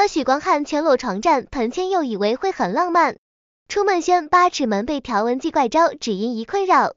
和许光汉全裸床战，彭千佑以为会很浪漫。初梦轩八尺门被条纹记怪招，只因一困扰。